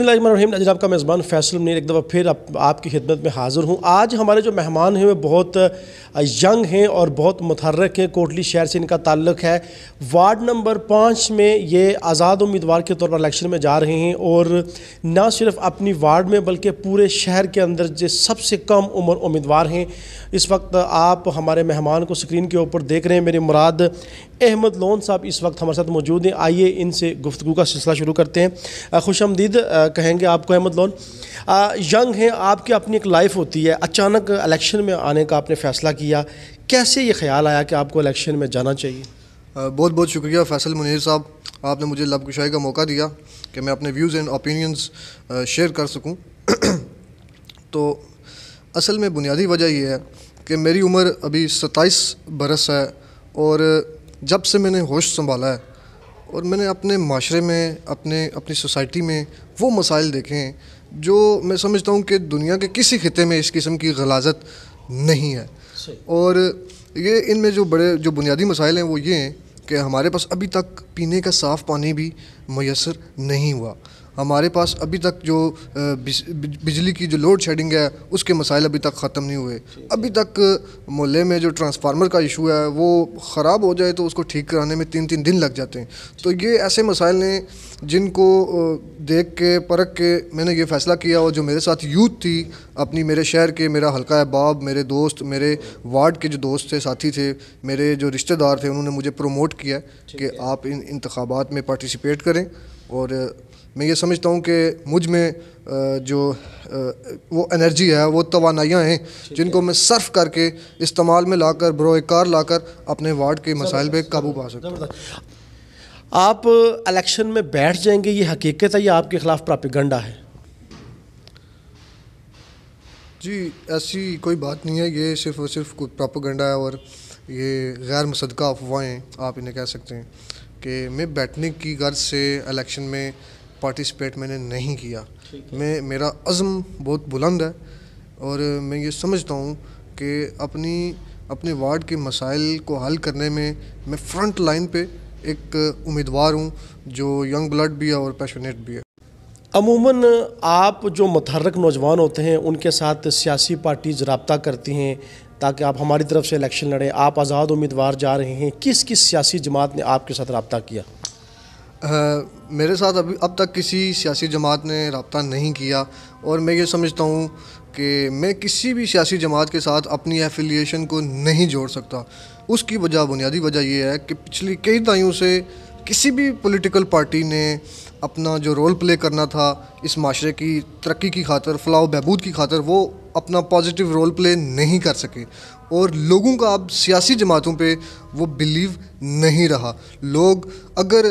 बसमीम नजर आपका मेज़बान फैसल मनीर एक दफ़ा फिर आप, आपकी खिदमत में हाज़िर हूँ आज हमारे जो मेहमान हैं वे बहुत यंग हैं और बहुत मतहरक हैं कोटली शहर से इनका ताल्लुक़ है वार्ड नंबर पाँच में ये आज़ाद उम्मीदवार के तौर पर इलेक्शन में जा रहे हैं और ना सिर्फ अपनी वार्ड में बल्कि पूरे शहर के अंदर जो सबसे कम उम्र उम्मीदवार हैं इस वक्त आप हमारे मेहमान को स्क्रीन के ऊपर देख रहे हैं मेरे मुराद अहमद लोन साहब इस वक्त हमारे साथ मौजूद हैं आइए इनसे गुफ्तु का सिलसिला शुरू करते हैं खुश आमदीद कहेंगे आपको अहमद लोन यंग हैं आपकी अपनी एक लाइफ होती है अचानक इलेक्शन में आने का आपने फ़ैसला किया कैसे ये ख्याल आया कि आपको इलेक्शन में जाना चाहिए बहुत बहुत शुक्रिया फैसल मुनीर साहब आपने मुझे लबकुशाई का मौका दिया कि मैं अपने व्यूज़ एंड ओपिनियंस शेयर कर सकूं तो असल में बुनियादी वजह यह है कि मेरी उम्र अभी सत्ताईस बरस है और जब से मैंने होश संभाला है और मैंने अपने माशरे में अपने अपनी सोसाइटी में वो मसाइल देखे हैं जो मैं समझता हूँ कि दुनिया के किसी खत्े में इस किस्म की गलाजत नहीं है और ये इनमें जो बड़े जो बुनियादी मसाइल हैं वो ये हैं कि हमारे पास अभी तक पीने का साफ़ पानी भी मैसर नहीं हुआ हमारे पास अभी तक जो बिजली की जो लोड शेडिंग है उसके मसाइल अभी तक ख़त्म नहीं हुए अभी तक मोहल्ले में जो ट्रांसफार्मर का इशू है वो ख़राब हो जाए तो उसको ठीक कराने में तीन तीन दिन लग जाते हैं तो ये ऐसे मसाइल ने जिनको देख के परख के मैंने ये फ़ैसला किया और जो मेरे साथ यूथ थी अपनी मेरे शहर के मेरा हल्का अहबाब मेरे दोस्त मेरे वार्ड के जो दोस्त थे साथी थे मेरे जो रिश्तेदार थे उन्होंने मुझे प्रमोट किया कि आप इन इंतबात में पार्टिसिपेट करें और मैं ये समझता हूँ कि मुझ में जो वो एनर्जी है वो तोानाइयाँ हैं जिनको मैं सर्फ करके इस्तेमाल में लाकर ब्रोकार लाकर अपने वार्ड के मसाइल पर काबू पा सकता हूँ आप इलेक्शन में बैठ जाएंगे ये हकीकत है या आपके ख़िलाफ़ प्रापिगंडा है जी ऐसी कोई बात नहीं है ये सिर्फ और सिर्फ कोई प्रापगंडा है और ये गैर मुसदा अफवाहें आप इन्हें कह सकते हैं कि मैं बैठने की गर्ज से इलेक्शन में पार्टिसिपेट मैंने नहीं किया मैं मेरा अज़म बहुत बुलंद है और मैं ये समझता हूँ कि अपनी अपने वार्ड के मसाइल को हल करने में मैं फ्रंट लाइन पे एक उम्मीदवार हूँ जो यंग ब्लड भी है और पैशनेट भी है अमूमन आप जो मतहरक नौजवान होते हैं उनके साथ सियासी पार्टीज रबता करती हैं ताकि आप हमारी तरफ से इलेक्शन लड़ें आप आज़ाद उम्मीदवार जा रहे हैं किस किस सियासी जमात ने आपके साथ रबता किया मेरे साथ अभी अब तक किसी सियासी जमात ने रबता नहीं किया और मैं ये समझता हूँ कि मैं किसी भी सियासी जमात के साथ अपनी एफिलिएशन को नहीं जोड़ सकता उसकी वजह बुनियादी वजह यह है कि पिछली कई दाइयों से किसी भी पॉलिटिकल पार्टी ने अपना जो रोल प्ले करना था इस माशरे की तरक्की की खातर फलाह बहबूद की खातर वो अपना पॉजिटिव रोल प्ले नहीं कर सके और लोगों का अब सियासी जमातों पे वो बिलीव नहीं रहा लोग अगर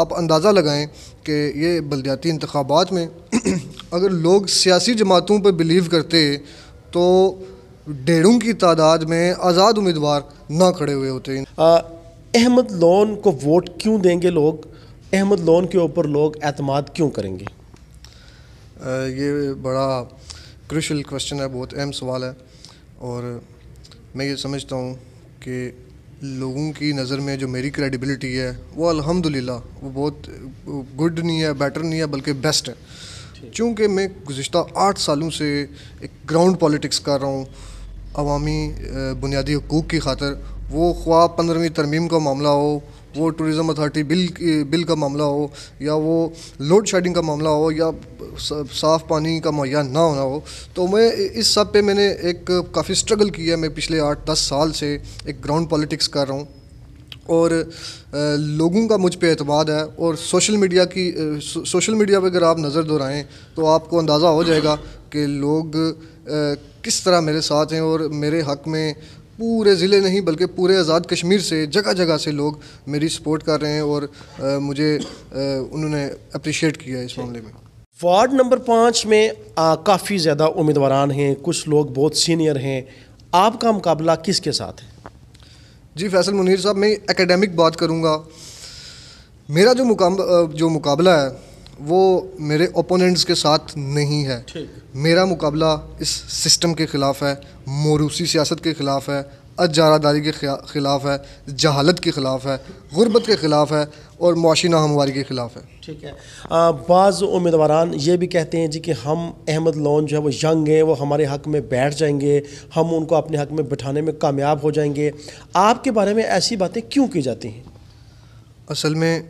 आप अंदाज़ा लगाएं कि ये बलदियाती इंतबात में अगर लोग सियासी जमातों पर बिलीव करते तो डेढ़ों की तादाद में आज़ाद उम्मीदवार ना खड़े हुए होते अहमद लोन को वोट क्यों देंगे लोग अहमद लोन के ऊपर लोग अतमाद क्यों करेंगे आ, ये बड़ा क्रिशल क्वेश्चन है बहुत अहम सवाल है और मैं ये समझता हूँ कि लोगों की नज़र में जो मेरी क्रेडिबिलिटी है वो अल्हम्दुलिल्लाह वो बहुत गुड नहीं है बेटर नहीं है बल्कि बेस्ट है क्योंकि मैं गुज्त आठ सालों से एक ग्राउंड पॉलिटिक्स कर रहा हूँ अवामी बुनियादी हकूक़ की खातर वो ख्वाब पंद्रहवीं तरमीम का मामला हो वो टूरिज़्म अथॉरिटी बिल बिल का मामला हो या वो लोड शेडिंग का मामला हो या साफ़ पानी का मुहैया ना होना हो तो मैं इस सब पे मैंने एक काफ़ी स्ट्रगल किया है मैं पिछले आठ दस साल से एक ग्राउंड पॉलिटिक्स कर रहा हूँ और लोगों का मुझ पर अतमाद है और सोशल मीडिया की सो, सोशल मीडिया पर अगर आप नज़र दोहराएँ तो आपको अंदाज़ा हो जाएगा कि लोग किस तरह मेरे साथ हैं और मेरे हक़ में पूरे ज़िले नहीं बल्कि पूरे आज़ाद कश्मीर से जगह जगह से लोग मेरी सपोर्ट कर रहे हैं और आ, मुझे आ, उन्होंने अप्रिशिएट किया इस मामले में वार्ड नंबर पाँच में काफ़ी ज़्यादा उम्मीदवार हैं कुछ लोग बहुत सीनियर हैं आपका मुकाबला किसके साथ है जी फैसल मुनीर साहब मैं एकेडमिक बात करूँगा मेरा जो मुकाम जो मुकाबला है वो मेरे ओपोनेंट्स के साथ नहीं है मेरा मुकाबला इस सिस्टम के ख़िलाफ़ है मोरूसी सियासत के ख़िलाफ़ है अजारादारी के ख़िलाफ़ है जहालत के ख़िलाफ़ है गुरबत के ख़िलाफ़ है और मुआशी नाहमवारी के ख़िलाफ़ है ठीक है बाज़ उम्मीदवार ये भी कहते हैं जी कि हम अहमद लोन जो है वो यंग हैं वो हमारे हक में बैठ जाएंगे हम उनको अपने हक में बिठाने में कामयाब हो जाएंगे आपके बारे में ऐसी बातें क्यों की जाती हैं असल में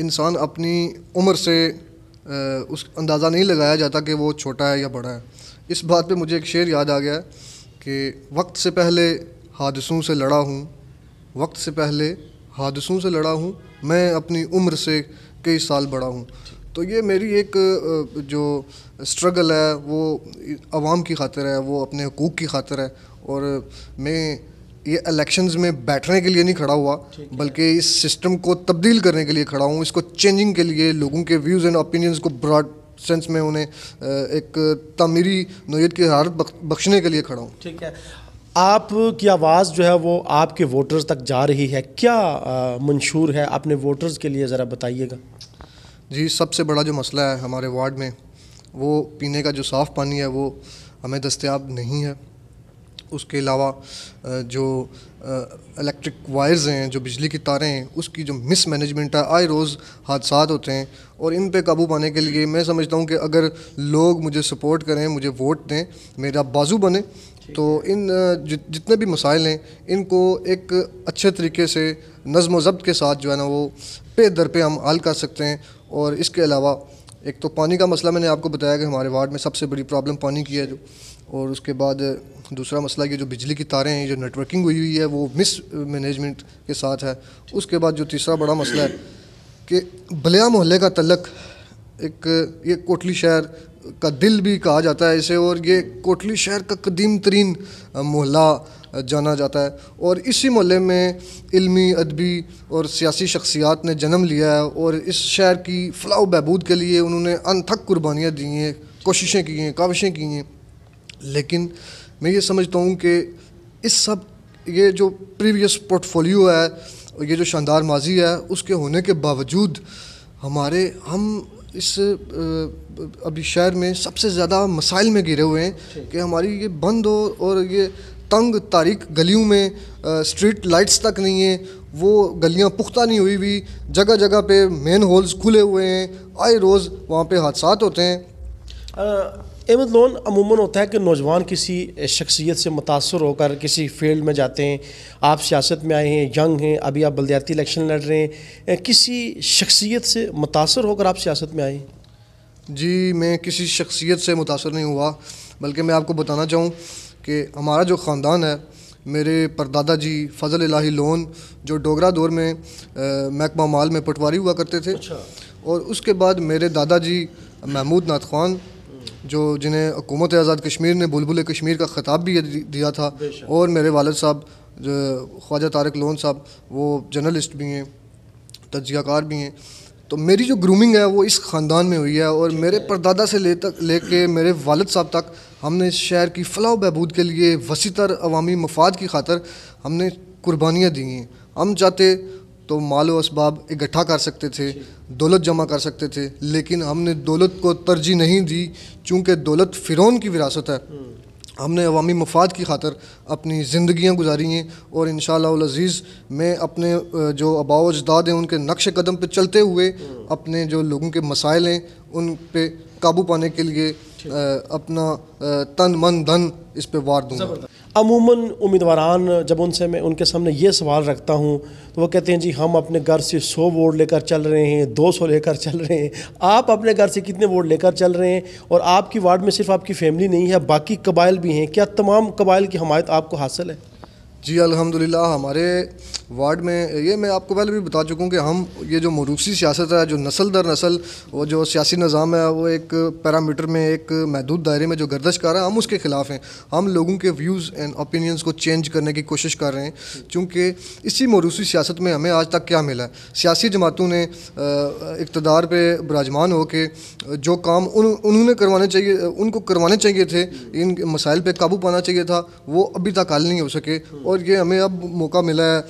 इंसान अपनी उम्र से उस अंदाज़ा नहीं लगाया जाता कि वो छोटा है या बड़ा है इस बात पे मुझे एक शेर याद आ गया कि वक्त से पहले हादसों से लड़ा हूँ वक्त से पहले हादसों से लड़ा हूँ मैं अपनी उम्र से कई साल बड़ा हूँ तो ये मेरी एक जो स्ट्रगल है वो आवाम की खातिर है वो अपने हकूक़ की खातिर है और मैं ये इलेक्शंस में बैठने के लिए नहीं खड़ा हुआ बल्कि इस सिस्टम को तब्दील करने के लिए खड़ा हूँ इसको चेंजिंग के लिए लोगों के व्यूज़ एंड ओपिनियंस को ब्रॉड सेंस में उन्हें एक तमीरी नोयत की हारत बख्शने के लिए खड़ा हूँ ठीक है आपकी आवाज़ जो है वो आपके वोटर्स तक जा रही है क्या मंशूर है अपने वोटर्स के लिए ज़रा बताइएगा जी सबसे बड़ा जो मसला है हमारे वार्ड में वो पीने का जो साफ़ पानी है वो हमें दस्तियाब नहीं है उसके अलावा जो इलेक्ट्रिक वायर्स हैं जो बिजली की तारें हैं उसकी जो मिस मैनेजमेंट है आए रोज़ हादसा होते हैं और इन पर काबू पाने के लिए मैं समझता हूँ कि अगर लोग मुझे सपोर्ट करें मुझे वोट दें मेरा बाजू बने तो इन जितने भी मसाइल हैं इनको एक अच्छे तरीके से नज़म ज़ब्त के साथ जो है ना वो पे दर पे हम हल कर सकते हैं और इसके अलावा एक तो पानी का मसला मैंने आपको बताया कि हमारे वार्ड में सबसे बड़ी प्रॉब्लम पानी की है जो और उसके बाद दूसरा मसला कि जो बिजली की तारें हैं जो नेटवर्किंग हुई हुई है वो मिस मैनेजमेंट के साथ है उसके बाद जो तीसरा बड़ा मसला है कि बलिया मोहल्ले का तलक एक ये कोटली शहर का दिल भी कहा जाता है इसे और ये कोटली शहर का कदीम तरीन मोहल्ला जाना जाता है और इसी मोहल्ले में इल्मी अदबी और सियासी शख्सियात ने जन्म लिया है और इस शहर की फलाह बहबूद के लिए उन्होंने अनथक कुर्बानियाँ दी हैं कोशिशें की हैं काविशें की हैं लेकिन मैं ये समझता हूँ कि इस सब ये जो प्रीवियस पोर्टफोलियो है ये जो शानदार माजी है उसके होने के बावजूद हमारे हम इस अभी शहर में सबसे ज़्यादा मसाइल में गिरे हुए हैं कि हमारी ये बंद हो और ये तंग तारीख गलियों में स्ट्रीट लाइट्स तक नहीं है वो गलियां पुख्ता नहीं हुई हुई जगह जगह पे मेन होल्स खुले हुए हैं आए रोज़ वहाँ पे हादसा होते हैं अहमद लोन अमूमन होता है कि नौजवान किसी शख्सियत से मुतासर होकर किसी फील्ड में जाते हैं आप सियासत में आए हैं यंग हैं अभी आप बलदियाती इलेक्शन लड़ रहे हैं किसी शख्सियत से मुतासर होकर आप सियासत में आए जी मैं किसी शख्सियत से मुतासर नहीं हुआ बल्कि मैं आपको बताना चाहूँ कि हमारा जो ख़ानदान है मेरे परदादा जी फजल इलाही लोन जो डोगरा दौर में महकमा माल में पटवारी हुआ करते थे अच्छा। और उसके बाद मेरे दादाजी महमूद नाथ खान जो जिन्हें हुकूमत आज़ाद कश्मीर ने बुलबुल कश्मीर का ख़िताब भी दिया था और मेरे वालद साहब ख्वाजा तारक लोन साहब वो जर्नलिस्ट भी हैं तजियाकार भी हैं तो मेरी जो ग्रूमिंग है वो इस ख़ानदान में हुई है और मेरे परदादा से ले तक ले के मेरे वालद साहब तक हमने इस शहर की फलाह बहबूद के लिए वसी तर अवामी मफाद की खातर हमने कुर्बानियाँ दी हैं हम चाहते तो माल इसबाब इकट्ठा कर सकते थे दौलत जमा कर सकते थे लेकिन हमने दौलत को तरजीह नहीं दी चूँकि दौलत फ़िरौन की विरासत है हम्म। हमने अवामी मफाद की खातर अपनी ज़िंदियाँ गुजारी हैं और इन शज़ीज़ मैं अपने जो आबाव अजदाद हैं उनके नक्श कदम पर चलते हुए हम्म। अपने जो लोगों के मसाइल हैं उन पे काबू पाने के लिए अपना तन मन धन इस पे वार दूंगा अमूमन उम्मीदवार जब उनसे मैं उनके सामने ये सवाल रखता हूँ तो वो कहते हैं जी हम अपने घर से सौ वोट लेकर चल रहे हैं दो सौ लेकर चल रहे हैं आप अपने घर से कितने वोट लेकर चल रहे हैं और आपकी वार्ड में सिर्फ आपकी फैमिली नहीं है बाकी कबाइल भी हैं क्या तमाम कबाइल की हमायत आपको हासिल है जी अलहमदिल्ला हमारे वार्ड में ये मैं आपको पहले भी बता चुका हूँ कि हम ये जो मरूसी सियासत है जो नसल दर नसल वो जो सियासी निज़ाम है वो एक पैरामीटर में एक महदूद दायरे में जो गर्दश कर रहा है हम उसके ख़िलाफ़ हैं हम लोगों के व्यूज़ एंड ओपिनियंस को चेंज करने की कोशिश कर रहे हैं चूँकि इसी मरूसी सियासत में हमें आज तक क्या मिला है सियासी जमातों ने इकतदार पर बराजमान हो के जो काम उन उन्होंने करवाने चाहिए उनको करवाने चाहिए थे इन मसाइल पर काबू पाना चाहिए था वो अभी तक हल नहीं हो सके और ये हमें अब मौका मिला है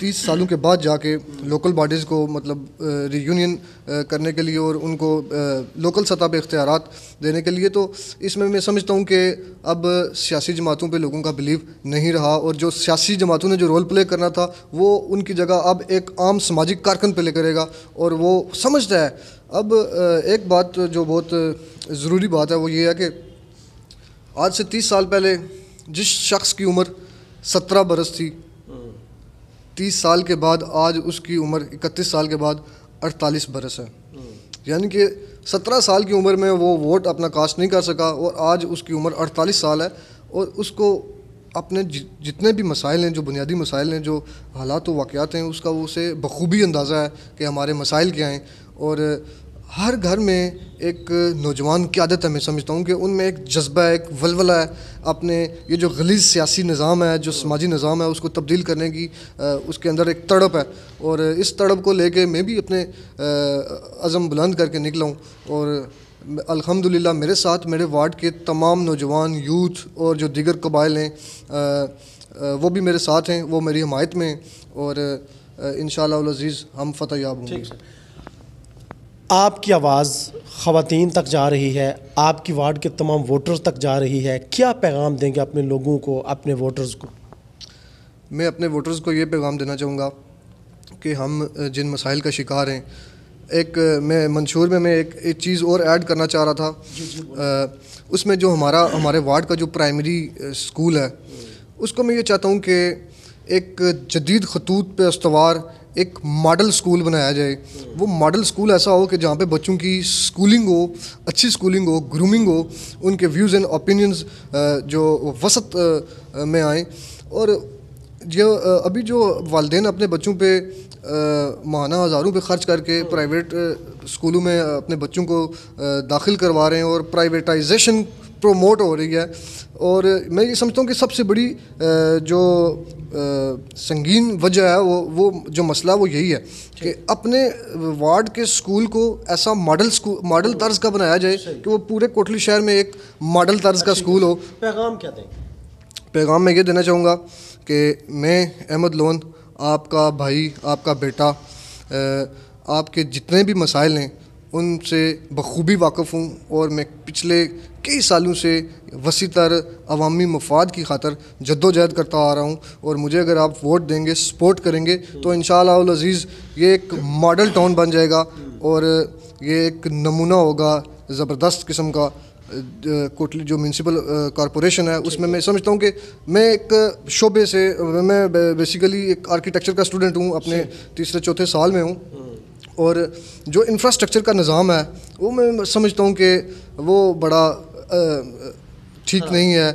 तीस सालों के बाद जाके लोकल बॉडीज़ को मतलब रीयूनियन करने के लिए और उनको लोकल सतह पे इख्तियार देने के लिए तो इसमें मैं समझता हूँ कि अब सियासी जमातों पे लोगों का बिलीव नहीं रहा और जो सियासी जमातों ने जो रोल प्ले करना था वो उनकी जगह अब एक आम सामाजिक कारकन प्ले करेगा और वो समझता है अब एक बात जो बहुत ज़रूरी बात है वो ये है कि आज से तीस साल पहले जिस शख्स की उम्र सत्रह बरस थी तीस साल के बाद आज उसकी उम्र इकतीस साल के बाद अड़तालीस बरस है यानी कि सत्रह साल की उम्र में वो वोट अपना कास्ट नहीं कर सका और आज उसकी उम्र अड़तालीस साल है और उसको अपने जितने भी मसाइल हैं जो बुनियादी मसाइल हैं जो हालात व वाक़ हैं उसका उसे बखूबी अंदाज़ा है कि हमारे मसाइल क्या हैं और हर घर में एक नौजवान की आदत है मैं समझता हूँ कि उनमें एक जज्बा है एक वलवला है अपने ये जो गलीज सियासी निज़ाम है जो समाजी निज़ाम है उसको तब्दील करने की उसके अंदर एक तड़प है और इस तड़प को लेके मैं भी अपने अज़म बुलंद करके निकला हूँ और अल्हम्दुलिल्लाह मेरे साथ मेरे वार्ड के तमाम नौजवान यूथ और जो दीगर कबाइल हैं वो भी मेरे साथ हैं वो मेरी हमायत में और इन शजीज़ हम फ़तेह याब होंगे आपकी आवाज़ ख़वान तक जा रही है आपकी वार्ड के तमाम वोटर्स तक जा रही है क्या पैगाम देंगे अपने लोगों को अपने वोटर्स को मैं अपने वोटर्स को ये पैगाम देना चाहूँगा कि हम जिन मसाइल का शिकार हैं एक मैं मंशूर में मैं एक, एक चीज़ और ऐड करना चाह रहा था उसमें जो हमारा हमारे वार्ड का जो प्राइमरी स्कूल है उसको मैं ये चाहता हूँ कि एक जदीद खतूत पे उसवार एक मॉडल स्कूल बनाया जाए वो मॉडल स्कूल ऐसा हो कि जहाँ पे बच्चों की स्कूलिंग हो अच्छी स्कूलिंग हो ग्रूमिंग हो उनके व्यूज़ एंड ओपिनियंस जो वसत में आए और जो अभी जो वालदे अपने बच्चों पे माना हज़ारों पे ख़र्च करके प्राइवेट स्कूलों में अपने बच्चों को दाखिल करवा रहे हैं और प्राइवेटाइजेशन प्रोमोट हो रही है और मैं ये समझता हूँ कि सबसे बड़ी जो संगीन वजह है वो वो जो मसला वो यही है कि अपने वार्ड के स्कूल को ऐसा मॉडल स्कूल मॉडल तर्ज का बनाया जाए कि वो पूरे कोटली शहर में एक मॉडल तर्ज का अच्छा, स्कूल हो पैगाम क्या दें पैगाम मैं ये देना चाहूँगा कि मैं अहमद लोन आपका भाई आपका बेटा आपके जितने भी मसाइल हैं उनसे बखूबी वाकफ़ हूँ और मैं पिछले कई सालों से वसी तर अवामी मफाद की खातर जद्दोजहद करता आ रहा हूँ और मुझे अगर आप वोट देंगे सपोर्ट करेंगे तो इन शज़ीज़ ये एक मॉडल टाउन बन जाएगा और ये एक नमूना होगा ज़बरदस्त किस्म का कोटली जो म्यूनसिपल कॉरपोरेशन है उसमें मैं समझता हूँ कि मैं एक शोबे से मैं बेसिकली एक आर्किटेक्चर का स्टूडेंट हूँ अपने तीसरे चौथे साल में हूँ और जो इंफ्रास्ट्रक्चर का निज़ाम है वो मैं समझता हूँ कि वो बड़ा ठीक हाँ। नहीं है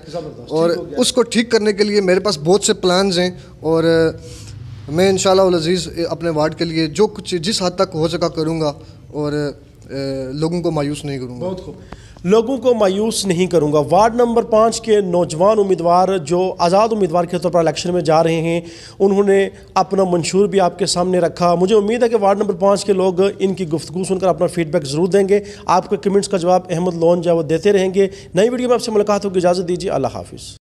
और उसको ठीक करने के लिए मेरे पास बहुत से प्लान्स हैं और मैं इन शजीज़ अपने वार्ड के लिए जो कुछ जिस हद तक हो सका करूँगा और लोगों को मायूस नहीं करूँगा बहुत खूब लोगों को मायूस नहीं करूंगा वार्ड नंबर पाँच के नौजवान उम्मीदवार जो आज़ाद उम्मीदवार के तौर पर इलेक्शन में जा रहे हैं उन्होंने अपना मंशूर भी आपके सामने रखा मुझे उम्मीद है कि वार्ड नंबर पाँच के लोग इनकी गुफ्तु सुनकर अपना फीडबैक ज़रूर देंगे आपके कमेंट्स का जवाब अहमद लोन जो वो देते रहेंगे नई वीडियो में आपसे मुलाकात होगी इजाज़त दीजिए अल्लाह हाफिज़